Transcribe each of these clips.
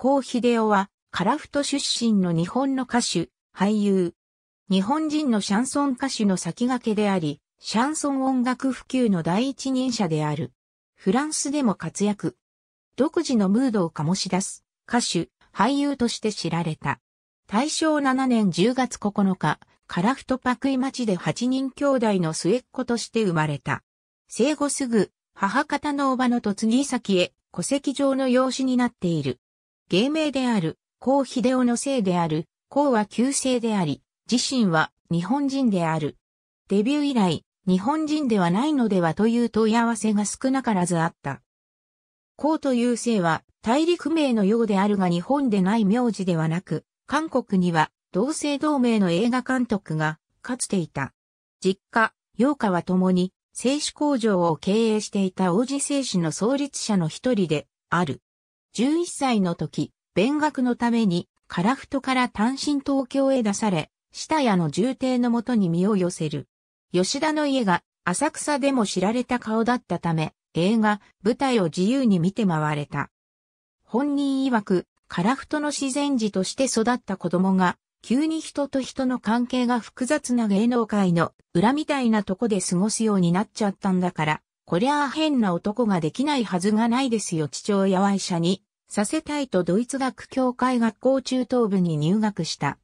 高秀夫は、カラフト出身の日本の歌手、俳優。日本人のシャンソン歌手の先駆けであり、シャンソン音楽普及の第一人者である。フランスでも活躍。独自のムードを醸し出す、歌手、俳優として知られた。大正7年10月9日、カラフトパクイ町で8人兄弟の末っ子として生まれた。生後すぐ、母方の叔母の嫁ぎ先へ戸籍上の養子になっている。芸名である、高秀夫の姓である、高は旧姓であり、自身は日本人である。デビュー以来、日本人ではないのではという問い合わせが少なからずあった。高という姓は大陸名のようであるが日本でない名字ではなく、韓国には同姓同名の映画監督がかつていた。実家、洋家は共に製紙工場を経営していた王子製紙の創立者の一人である。11歳の時、勉学のために、樺太から単身東京へ出され、下屋の重帝のもとに身を寄せる。吉田の家が浅草でも知られた顔だったため、映画、舞台を自由に見て回れた。本人曰く、樺太の自然児として育った子供が、急に人と人の関係が複雑な芸能界の裏みたいなとこで過ごすようになっちゃったんだから、こりゃあ変な男ができないはずがないですよ父親は医者にさせたいとドイツ学協会学校中等部に入学した。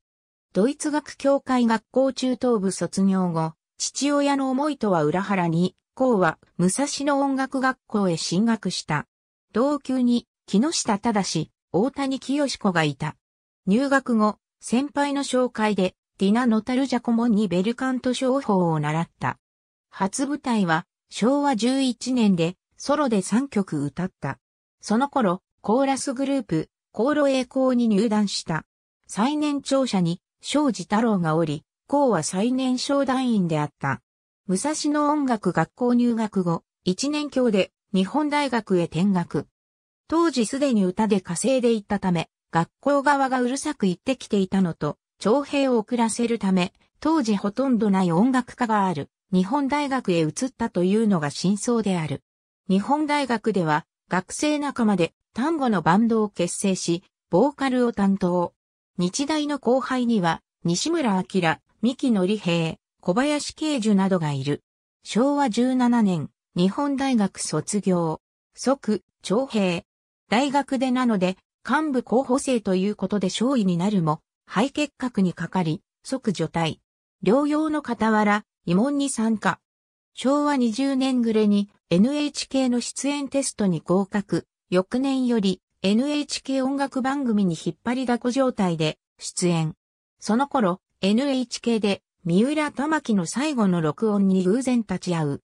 ドイツ学協会学校中等部卒業後、父親の思いとは裏腹に、校は武蔵野音楽学校へ進学した。同級に木下正、大谷清子がいた。入学後、先輩の紹介で、ディナ・ノタルジャコモにベルカント商法を習った。初舞台は、昭和11年で、ソロで3曲歌った。その頃、コーラスグループ、航路栄光に入団した。最年長者に、庄司太郎がおり、校は最年少団員であった。武蔵野音楽学校入学後、一年教で日本大学へ転学。当時すでに歌で稼いでいったため、学校側がうるさく言ってきていたのと、徴兵を遅らせるため、当時ほとんどない音楽家がある、日本大学へ移ったというのが真相である。日本大学では、学生仲間で単語のバンドを結成し、ボーカルを担当。日大の後輩には、西村明、三木則平、小林慶樹などがいる。昭和17年、日本大学卒業。即、徴兵。大学でなので、幹部候補生ということで少尉になるも、肺結核にかかり、即除隊。療養の傍ら、慰問に参加。昭和20年暮れに NHK の出演テストに合格、翌年より NHK 音楽番組に引っ張りだこ状態で出演。その頃、NHK で三浦玉木の最後の録音に偶然立ち会う。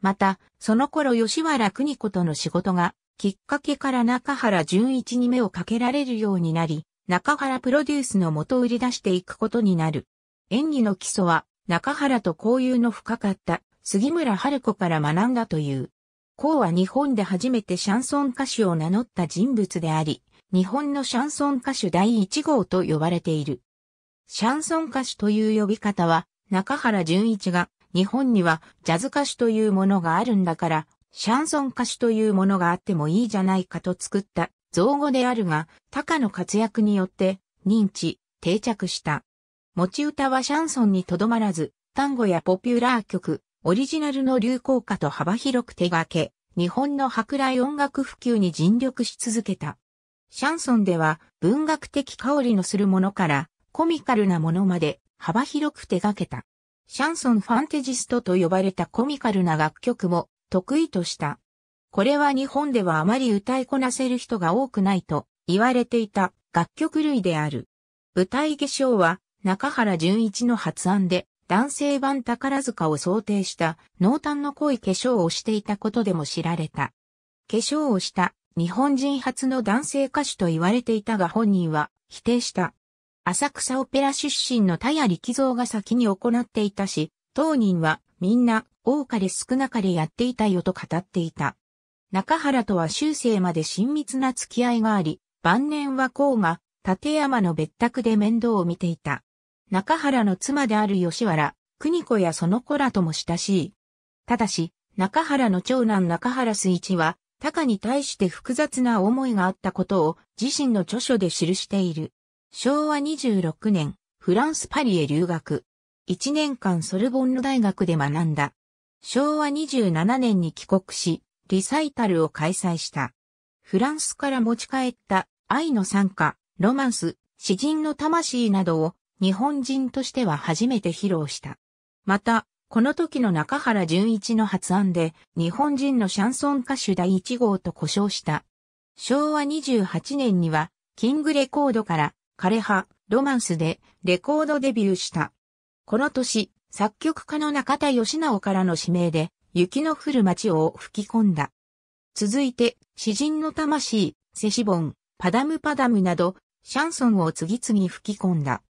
また、その頃吉原邦子との仕事が、きっかけから中原純一に目をかけられるようになり、中原プロデュースの元売り出していくことになる。演技の基礎は、中原と交友の深かった杉村春子から学んだという。コウは日本で初めてシャンソン歌手を名乗った人物であり、日本のシャンソン歌手第一号と呼ばれている。シャンソン歌手という呼び方は、中原淳一が、日本にはジャズ歌手というものがあるんだから、シャンソン歌手というものがあってもいいじゃないかと作った造語であるが、高の活躍によって認知、定着した。持ち歌はシャンソンにとどまらず、単語やポピュラー曲、オリジナルの流行歌と幅広く手掛け、日本の舶来音楽普及に尽力し続けた。シャンソンでは文学的香りのするものからコミカルなものまで幅広く手掛けた。シャンソンファンテジストと呼ばれたコミカルな楽曲も得意とした。これは日本ではあまり歌いこなせる人が多くないと言われていた楽曲類である。舞台化粧は中原淳一の発案で男性版宝塚を想定した濃淡の濃い化粧をしていたことでも知られた。化粧をした日本人初の男性歌手と言われていたが本人は否定した。浅草オペラ出身の田谷力蔵が先に行っていたし、当人はみんな多かれ少なかれやっていたよと語っていた。中原とは終生まで親密な付き合いがあり、晩年は甲が立山の別宅で面倒を見ていた。中原の妻である吉原、国子やその子らとも親しい。ただし、中原の長男中原水一は、高に対して複雑な思いがあったことを自身の著書で記している。昭和26年、フランスパリへ留学。1年間ソルボンヌ大学で学んだ。昭和27年に帰国し、リサイタルを開催した。フランスから持ち帰った愛の参加、ロマンス、詩人の魂などを日本人としては初めて披露した。また、この時の中原淳一の発案で、日本人のシャンソン歌手第1号と呼称した。昭和28年には、キングレコードから、枯葉、ロマンスで、レコードデビューした。この年、作曲家の中田義直からの指名で、雪の降る街を吹き込んだ。続いて、詩人の魂、セシボン、パダムパダムなど、シャンソンを次々吹き込んだ。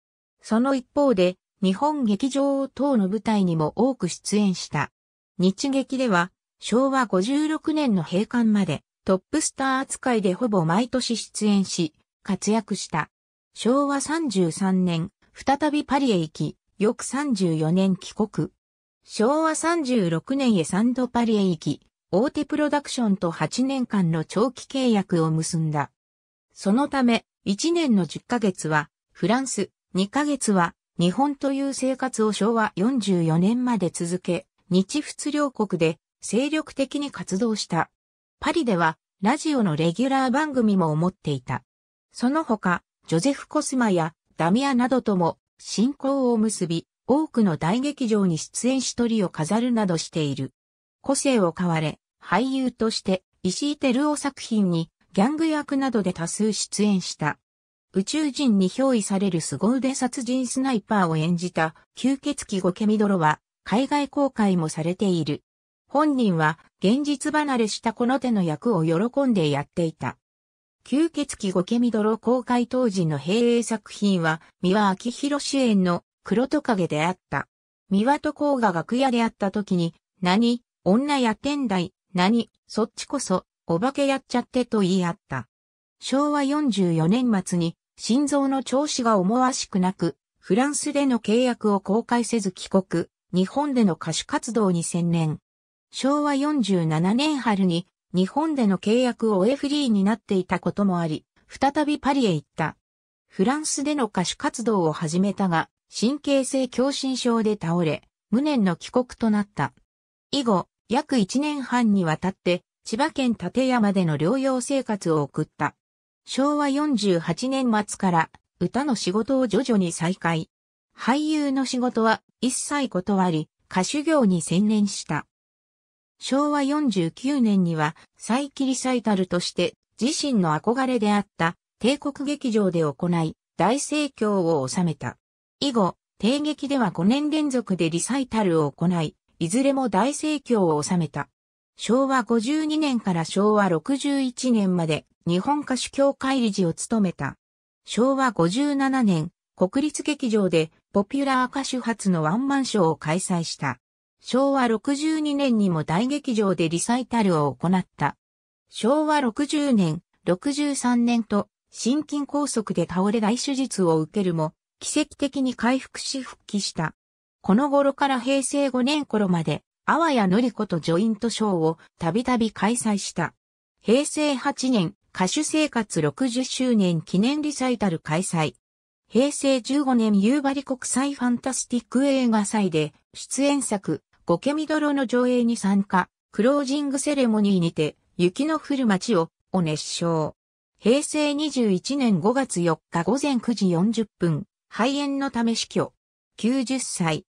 その一方で、日本劇場等の舞台にも多く出演した。日劇では、昭和56年の閉館まで、トップスター扱いでほぼ毎年出演し、活躍した。昭和33年、再びパリへ行き、翌34年帰国。昭和36年へ3度パリへ行き、大手プロダクションと8年間の長期契約を結んだ。そのため、1年の10ヶ月は、フランス、2ヶ月は日本という生活を昭和44年まで続け、日仏両国で精力的に活動した。パリではラジオのレギュラー番組も持っていた。その他、ジョゼフ・コスマやダミアなどとも信仰を結び、多くの大劇場に出演しとりを飾るなどしている。個性を買われ、俳優として石井照夫作品にギャング役などで多数出演した。宇宙人に憑依される凄腕殺人スナイパーを演じた吸血鬼ゴケミドロは海外公開もされている。本人は現実離れしたこの手の役を喜んでやっていた。吸血鬼ゴケミドロ公開当時の平営作品は三輪明宏主演の黒トカゲであった。三輪と甲が楽屋であった時に、何、女やってんだい、何、そっちこそ、お化けやっちゃってと言い合った。昭和44年末に心臓の調子が思わしくなく、フランスでの契約を公開せず帰国、日本での歌手活動に専念。昭和47年春に日本での契約を終えフリーになっていたこともあり、再びパリへ行った。フランスでの歌手活動を始めたが、神経性狭心症で倒れ、無念の帰国となった。以後、約1年半にわたって、千葉県立山での療養生活を送った。昭和48年末から歌の仕事を徐々に再開。俳優の仕事は一切断り、歌手業に専念した。昭和49年には再起リサイタルとして自身の憧れであった帝国劇場で行い大盛況を収めた。以後、帝劇では5年連続でリサイタルを行い、いずれも大盛況を収めた。昭和52年から昭和61年まで日本歌手協会理事を務めた。昭和57年、国立劇場でポピュラー歌手発のワンマンショーを開催した。昭和62年にも大劇場でリサイタルを行った。昭和60年、63年と、心筋梗塞で倒れ大手術を受けるも、奇跡的に回復し復帰した。この頃から平成5年頃まで、阿波谷のり子とジョイントショーをたびたび開催した。平成8年、歌手生活60周年記念リサイタル開催。平成15年夕張国際ファンタスティック映画祭で出演作ゴケミドロの上映に参加、クロージングセレモニーにて雪の降る街をを熱唱。平成21年5月4日午前9時40分、肺炎のため死去。90歳。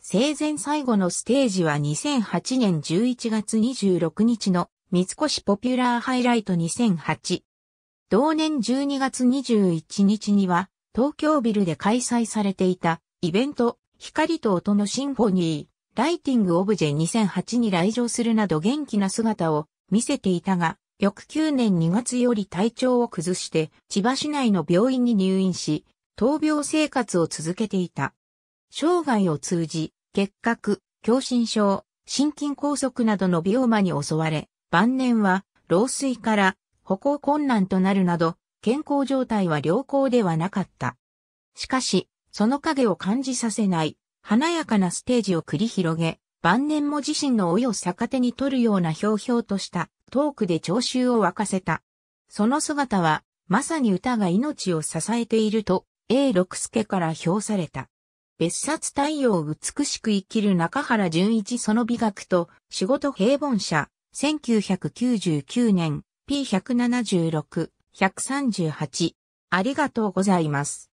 生前最後のステージは2008年11月26日の三越ポピュラーハイライト2008。同年12月21日には、東京ビルで開催されていた、イベント、光と音のシンフォニー、ライティングオブジェ2008に来場するなど元気な姿を見せていたが、翌9年2月より体調を崩して、千葉市内の病院に入院し、闘病生活を続けていた。生涯を通じ、結核、狭心症、心筋梗塞などの病魔に襲われ、晩年は老衰から歩行困難となるなど、健康状態は良好ではなかった。しかし、その影を感じさせない、華やかなステージを繰り広げ、晩年も自身の老いを逆手に取るようなひょうひょうとしたトークで聴衆を沸かせた。その姿は、まさに歌が命を支えていると、A 六助から評された。別冊太陽美しく生きる中原淳一その美学と仕事平凡者、1999年 P176-138 ありがとうございます。